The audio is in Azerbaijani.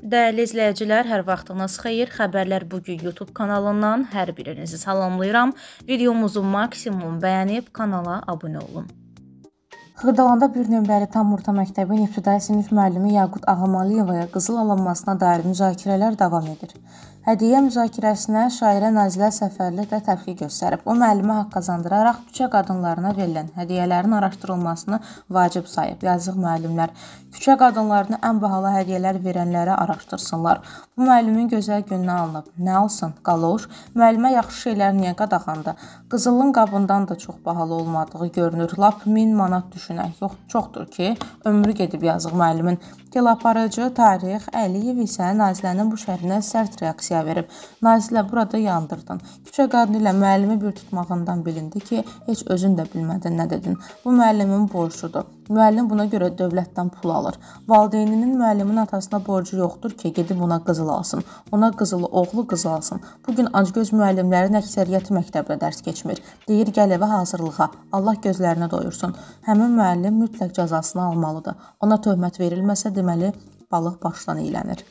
Dəyərli izləyicilər, hər vaxtınız xeyir. Xəbərlər bu gün YouTube kanalından hər birinizi salamlayıram. Videomuzu maksimum bəyənib kanala abunə olun. Xırdalanda bir nömrəli tam orta məktəbin ibtidai sinif müəllimi Yaqut Ağamaliyevaya qızıl alınmasına dair müzakirələr davam edir. Hədiyyə müzakirəsinə şairə Nazilə Səfərliklə təxliq göstərib. O müəllimə haqq qazandıraraq küçə qadınlarına verilən hədiyyələrin araşdırılmasını vacib sayıb. Yazıq müəllimlər küçə qadınlarına ən bahalı hədiyyələr verənlərə araşdırsınlar. Bu müəllimin gözəl gününə alınıb. Nə alsın? Qaloş. Müəllimə yaxşı şeylər niyə qadağandı? Qızılın qabından da çox bahalı olmadığı görünür. Lap 1000 manat düşünək. Yox, çoxdur ki, ömrü gedib yazıq müəllimin. Dil aparıcı tarix Əliyev isə Nazilənin bu şərhinə sərt reaksiya cəza verib. Nazirlə burada yandırdın. Küçə qadını ilə müəllimi bir tutmağından bilindi ki, heç özün də bilmədin nə dedin. Bu müəllimin borcudur. Müəllim buna görə dövlətdən pul alır. Valideyninin müəllimin atasına borcu yoxdur ki, gedib ona qızıl alsın. Ona qızılı oğlu qızıl alsın. Bu gün acgöz müəllimlərin əksəriyyəti məktəbdə dərs keçmir. Deyir gəl evə hazırlığa. Allah gözlərinə doyursun. Həmin müəllim mütləq cəzasını almalıdır. Ona töhmət verilməsə deməli balıq başdan iylənir.